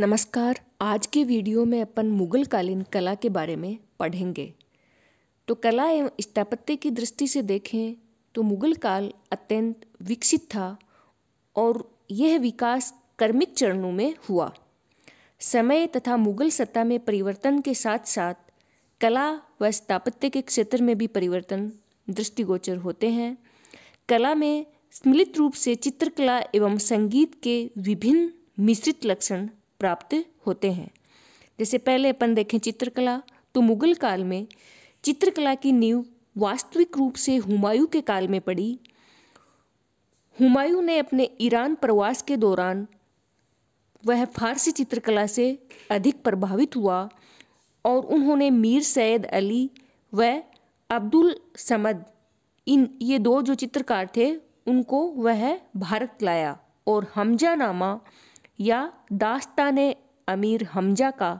नमस्कार आज के वीडियो में अपन मुगल कालीन कला के बारे में पढ़ेंगे तो कला एवं स्थापत्य की दृष्टि से देखें तो मुगल काल अत्यंत विकसित था और यह विकास कर्मिक चरणों में हुआ समय तथा मुगल सत्ता में परिवर्तन के साथ साथ कला व स्थापत्य के क्षेत्र में भी परिवर्तन दृष्टिगोचर होते हैं कला में सम्मिलित रूप से चित्रकला एवं संगीत के विभिन्न मिश्रित लक्षण प्राप्त होते हैं जैसे पहले अपन देखें चित्रकला तो मुगल काल में चित्रकला की नींव वास्तविक रूप से हुमायूं के काल में पड़ी हुमायूं ने अपने ईरान प्रवास के दौरान वह फारसी चित्रकला से अधिक प्रभावित हुआ और उन्होंने मीर सैद अली व अब्दुल समद इन ये दो जो चित्रकार थे उनको वह भारत लाया और हमजा नामा या दास्तान अमीर हमजा का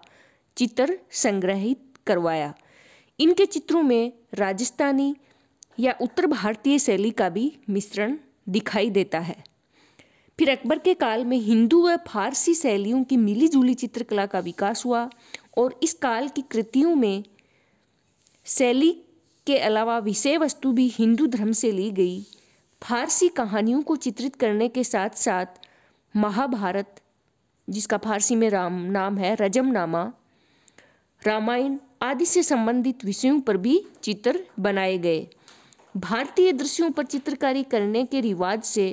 चित्र संग्रहित करवाया इनके चित्रों में राजस्थानी या उत्तर भारतीय शैली का भी मिश्रण दिखाई देता है फिर अकबर के काल में हिंदू व फारसी शैलियों की मिलीजुली चित्रकला का विकास हुआ और इस काल की कृतियों में शैली के अलावा विषय वस्तु भी हिंदू धर्म से ली गई फारसी कहानियों को चित्रित करने के साथ साथ महाभारत जिसका फारसी में राम नाम है रजमनामा रामायण आदि से संबंधित विषयों पर भी चित्र बनाए गए भारतीय दृश्यों पर चित्रकारी करने के रिवाज से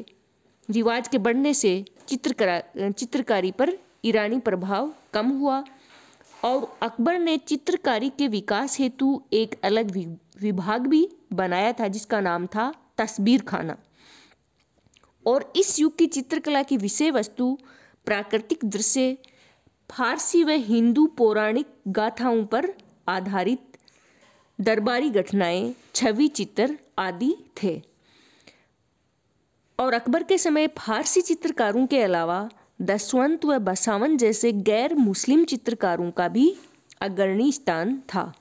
रिवाज के बढ़ने से चित्रकला चित्रकारी पर ईरानी प्रभाव कम हुआ और अकबर ने चित्रकारी के विकास हेतु एक अलग विभाग भी बनाया था जिसका नाम था तस्वीर खाना और इस युग की चित्रकला की विषय वस्तु प्राकृतिक दृश्य फारसी व हिंदू पौराणिक गाथाओं पर आधारित दरबारी घटनाएं छवि चित्र आदि थे और अकबर के समय फारसी चित्रकारों के अलावा दसवंत व बसावन जैसे गैर मुस्लिम चित्रकारों का भी अग्रणी स्थान था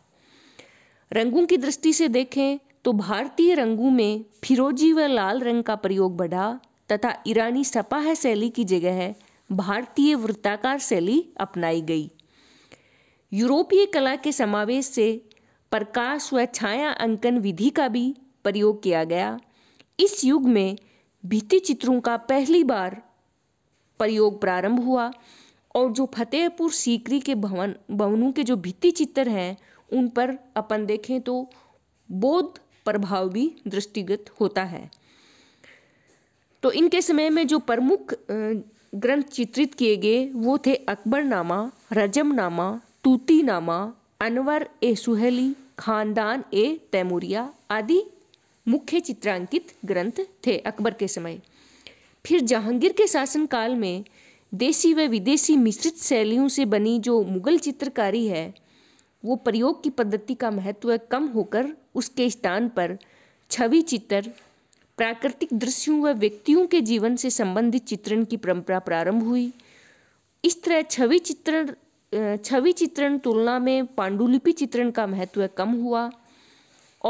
रंगों की दृष्टि से देखें तो भारतीय रंगों में फिरोजी व लाल रंग का प्रयोग बढ़ा तथा ईरानी सपाह शैली की जगह भारतीय वृत्ताकार शैली अपनाई गई यूरोपीय कला के समावेश से प्रकाश व छाया अंकन विधि का भी प्रयोग किया गया इस युग में भित्ति चित्रों का पहली बार प्रयोग प्रारंभ हुआ और जो फतेहपुर सीकरी के भवन भवनों के जो भित्ति चित्र हैं उन पर अपन देखें तो बौद्ध प्रभाव भी दृष्टिगत होता है तो इनके समय में जो प्रमुख ग्रंथ चित्रित किए गए वो थे अकबरनामा रजमनामा तूतीनामा अनवर ए सुहेली खानदान ए तैमूरिया आदि मुख्य चित्रांकित ग्रंथ थे अकबर के समय फिर जहांगीर के शासनकाल में देशी व विदेशी मिश्रित शैलियों से बनी जो मुगल चित्रकारी है वो प्रयोग की पद्धति का महत्व कम होकर उसके स्थान पर छवि चित्र प्राकृतिक दृश्यों व व्यक्तियों के जीवन से संबंधित चित्रण की परंपरा प्रारंभ हुई इस तरह छवि चित्रण छवि चित्रण तुलना में पांडुलिपि चित्रण का महत्व कम हुआ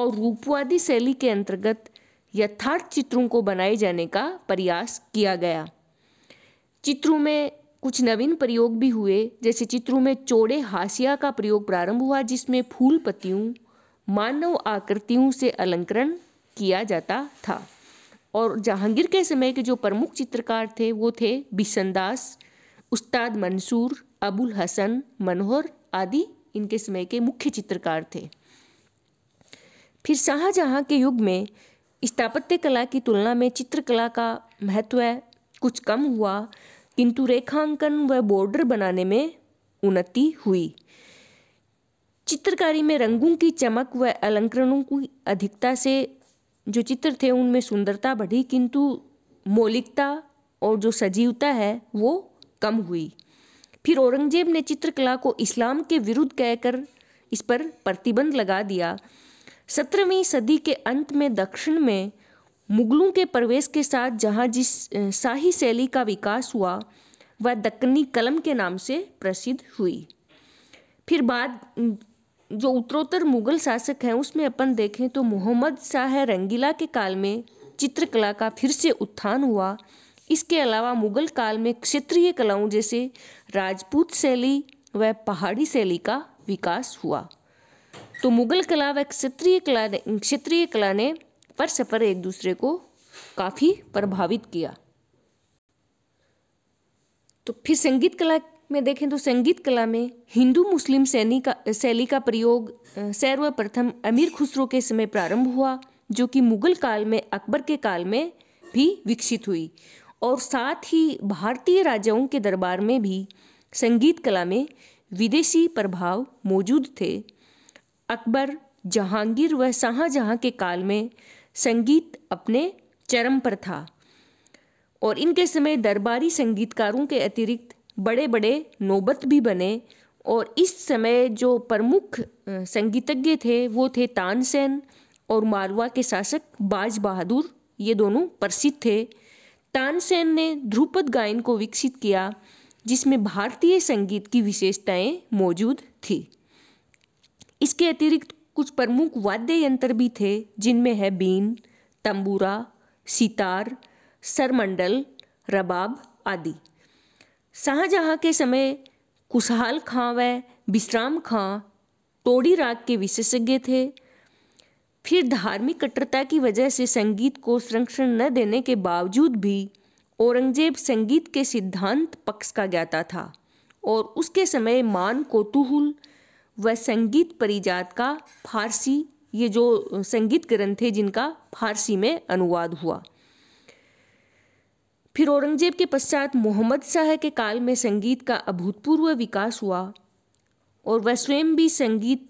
और रूपवादी शैली के अंतर्गत यथार्थ चित्रों को बनाए जाने का प्रयास किया गया चित्रों में कुछ नवीन प्रयोग भी हुए जैसे चित्रों में चौड़े हाशिया का प्रयोग प्रारंभ हुआ जिसमें फूल पत्तियों मानव आकृतियों से अलंकरण किया जाता था और जहांगीर के समय के जो प्रमुख चित्रकार थे वो थे दास उस्ताद मंसूर अबुल हसन मनोहर आदि इनके समय के मुख्य चित्रकार थे फिर शाहजहाँ के युग में स्थापत्य कला की तुलना में चित्रकला का महत्व कुछ कम हुआ किंतु रेखांकन व बॉर्डर बनाने में उन्नति हुई चित्रकारी में रंगों की चमक व अलंकरणों की अधिकता से जो चित्र थे उनमें सुंदरता बढ़ी किंतु मौलिकता और जो सजीवता है वो कम हुई फिर औरंगजेब ने चित्रकला को इस्लाम के विरुद्ध कहकर इस पर प्रतिबंध लगा दिया सत्रहवीं सदी के अंत में दक्षिण में मुगलों के प्रवेश के साथ जहाँ जिस शाही शैली का विकास हुआ वह दक्कनी कलम के नाम से प्रसिद्ध हुई फिर बाद जो उत्तरोत्तर मुगल शासक हैं उसमें अपन देखें तो मोहम्मद शाह रंगीला के काल में चित्रकला का फिर से उत्थान हुआ इसके अलावा मुगल काल में क्षेत्रीय कलाओं जैसे राजपूत शैली व पहाड़ी शैली का विकास हुआ तो मुगल कला व क्षेत्रीय कला ने क्षेत्रीय कला ने पर सफर एक दूसरे को काफ़ी प्रभावित किया तो फिर संगीत कला में देखें तो संगीत कला में हिंदू मुस्लिम सैनी का शैली का प्रयोग सर्वप्रथम अमीर खुसरो के समय प्रारंभ हुआ जो कि मुगल काल में अकबर के काल में भी विकसित हुई और साथ ही भारतीय राजाओं के दरबार में भी संगीत कला में विदेशी प्रभाव मौजूद थे अकबर जहांगीर व शाहजहाँ के काल में संगीत अपने चरम पर था और इनके समय दरबारी संगीतकारों के अतिरिक्त बड़े बड़े नौबत भी बने और इस समय जो प्रमुख संगीतज्ञ थे वो थे तानसेन और मालवा के शासक बाज बहादुर ये दोनों प्रसिद्ध थे तानसेन ने ध्रुपद गायन को विकसित किया जिसमें भारतीय संगीत की विशेषताएं मौजूद थी इसके अतिरिक्त कुछ प्रमुख वाद्य यंत्र भी थे जिनमें है बीन तंबूरा सितार सरमंडल रबाब आदि शाहजहाँ के समय कुशहाल खां व विश्राम खां टोड़ी राग के विशेषज्ञ थे फिर धार्मिक कट्टरता की वजह से संगीत को संरक्षण न देने के बावजूद भी औरंगजेब संगीत के सिद्धांत पक्ष का ज्ञाता था और उसके समय मान कोतूहल व संगीत परिजात का फारसी ये जो संगीत ग्रंथ थे जिनका फारसी में अनुवाद हुआ फिर औरंगजेब के पश्चात मोहम्मद शाह के काल में संगीत का अभूतपूर्व विकास हुआ और वह स्वयं भी संगीत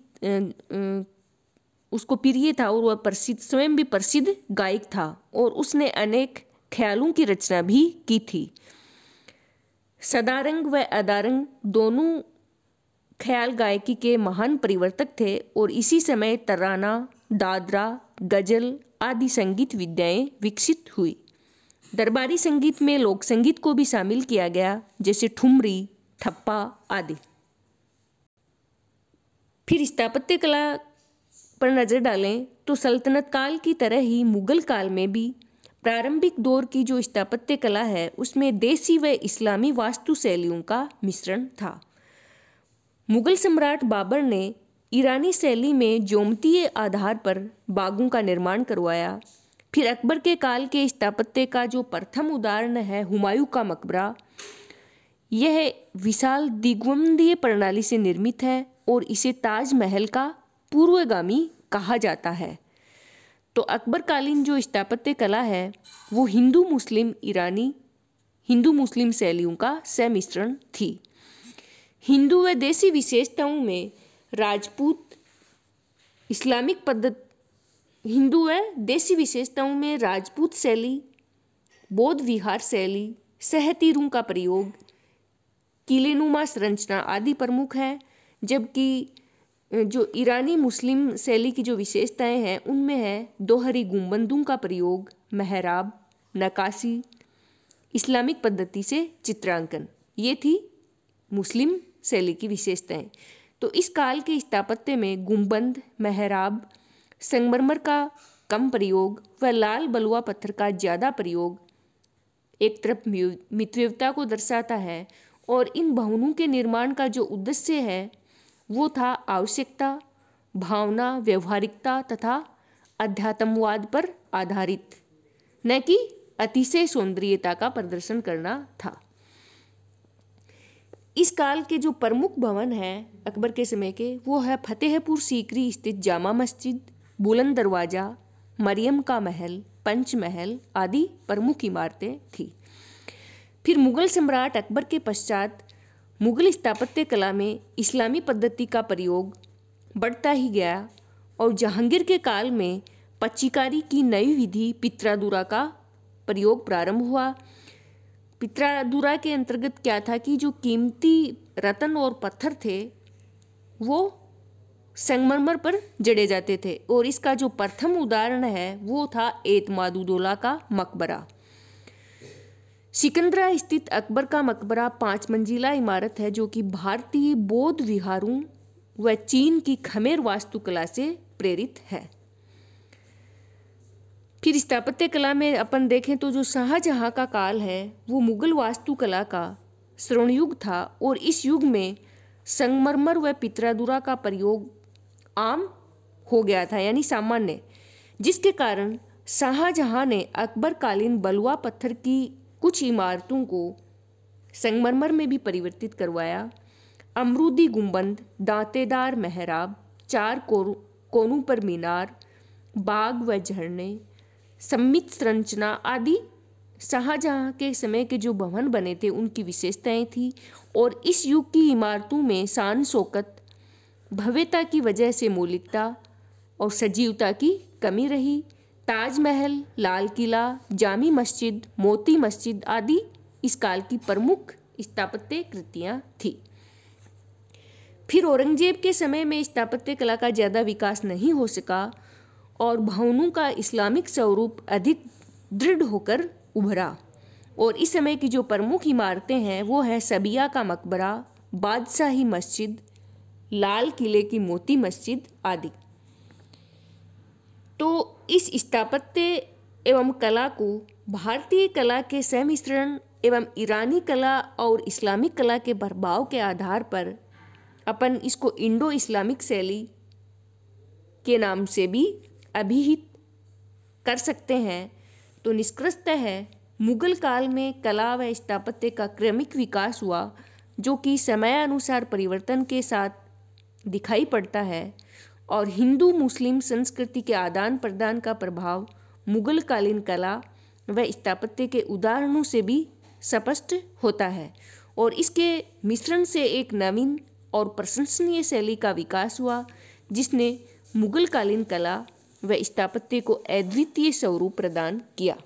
उसको प्रिय था और वह प्रसिद्ध स्वयं भी प्रसिद्ध गायक था और उसने अनेक ख्यालों की रचना भी की थी सदारंग व अदारंग दोनों ख्याल गायकी के महान परिवर्तक थे और इसी समय तराना दादरा गजल आदि संगीत विद्याएं विकसित हुई दरबारी संगीत में लोक संगीत को भी शामिल किया गया जैसे ठुमरी थप्पा आदि फिर स्थापत्य कला पर नज़र डालें तो सल्तनत काल की तरह ही मुगल काल में भी प्रारंभिक दौर की जो स्थापत्य कला है उसमें देसी व इस्लामी वास्तु शैलियों का मिश्रण था मुगल सम्राट बाबर ने ईरानी शैली में जोमतीय आधार पर बागों का निर्माण करवाया फिर अकबर के काल के स्थापत्य का जो प्रथम उदाहरण है हुमायूं का मकबरा यह विशाल दिग्वंदीय प्रणाली से निर्मित है और इसे ताजमहल का पूर्वगामी कहा जाता है तो अकबरकालीन जो स्थापत्य कला है वो हिंदू मुस्लिम ईरानी हिंदू मुस्लिम शैलियों का समिश्रण थी हिंदू व देसी विशेषताओं में राजपूत इस्लामिक पद्धति हिंदू है देसी विशेषताओं में राजपूत शैली बौद्ध विहार शैली सहतीरों का प्रयोग किलेनुमा संरचना आदि प्रमुख हैं जबकि जो ईरानी मुस्लिम शैली की जो विशेषताएं हैं उनमें है दोहरी गुंबंदों का प्रयोग मेहराब नकाशी इस्लामिक पद्धति से चित्रांकन ये थी मुस्लिम शैली की विशेषताएं तो इस काल के स्थापत्य में गुंबंद मेहराब संगमरमर का कम प्रयोग व लाल बलुआ पत्थर का ज़्यादा प्रयोग एक तरफ मितव्यवता को दर्शाता है और इन भवनों के निर्माण का जो उद्देश्य है वो था आवश्यकता भावना व्यवहारिकता तथा अध्यात्मवाद पर आधारित न कि अतिशय सौंदर्यता का प्रदर्शन करना था इस काल के जो प्रमुख भवन हैं अकबर के समय के वो है फतेहपुर सीकरी स्थित जामा मस्जिद बुलंद दरवाज़ा मरियम का महल पंच महल आदि प्रमुख इमारतें थीं फिर मुगल सम्राट अकबर के पश्चात मुगल स्थापत्य कला में इस्लामी पद्धति का प्रयोग बढ़ता ही गया और जहांगीर के काल में पच्चीकारी की नई विधि पित्रादुरा का प्रयोग प्रारंभ हुआ पित्रादुरा के अंतर्गत क्या था कि जो कीमती रतन और पत्थर थे वो संगमरमर पर जड़े जाते थे और इसका जो प्रथम उदाहरण है वो था एतमादुदोला का मकबरा सिकंदरा स्थित अकबर का मकबरा पांच मंजिला इमारत है जो कि भारतीय बौद्ध विहारों व चीन की खमेर वास्तुकला से प्रेरित है फिर स्थापत्य कला में अपन देखें तो जो शाहजहाँ का काल है वो मुगल वास्तुकला का स्वर्णयुग था और इस युग में संगमरमर व पित्रादुरा का प्रयोग आम हो गया था यानी सामान्य जिसके कारण शाहजहाँ ने अकबर कालीन बलुआ पत्थर की कुछ इमारतों को संगमरमर में भी परिवर्तित करवाया अमरूदी गुंबद दांतेदार मेहराब चार कोनों पर मीनार बाग व झरने सम्मित संरचना आदि शाहजहाँ के समय के जो भवन बने थे उनकी विशेषताएं थी और इस युग की इमारतों में शान शौकत भव्यता की वजह से मौलिकता और सजीवता की कमी रही ताजमहल लाल किला जामी मस्जिद मोती मस्जिद आदि इस काल की प्रमुख स्थापत्य कृतियाँ थी फिर औरंगजेब के समय में स्थापत्य कला का ज़्यादा विकास नहीं हो सका और भवनों का इस्लामिक स्वरूप अधिक दृढ़ होकर उभरा और इस समय की जो प्रमुख इमारतें हैं वो है सबिया का मकबरा बादशाही मस्जिद लाल किले की मोती मस्जिद आदि तो इस स्थापत्य एवं कला को भारतीय कला के सहमिश्रण एवं ईरानी कला और इस्लामिक कला के प्रभाव के आधार पर अपन इसको इंडो इस्लामिक शैली के नाम से भी अभिहित कर सकते हैं तो निष्कृष्ट है मुगल काल में कला व स्थापत्य का क्रमिक विकास हुआ जो कि समयानुसार परिवर्तन के साथ दिखाई पड़ता है और हिंदू मुस्लिम संस्कृति के आदान प्रदान का प्रभाव मुगलकालीन कला व स्थापत्य के उदाहरणों से भी स्पष्ट होता है और इसके मिश्रण से एक नवीन और प्रशंसनीय शैली का विकास हुआ जिसने मुगल कालीन कला व स्थापत्य को अद्वितीय स्वरूप प्रदान किया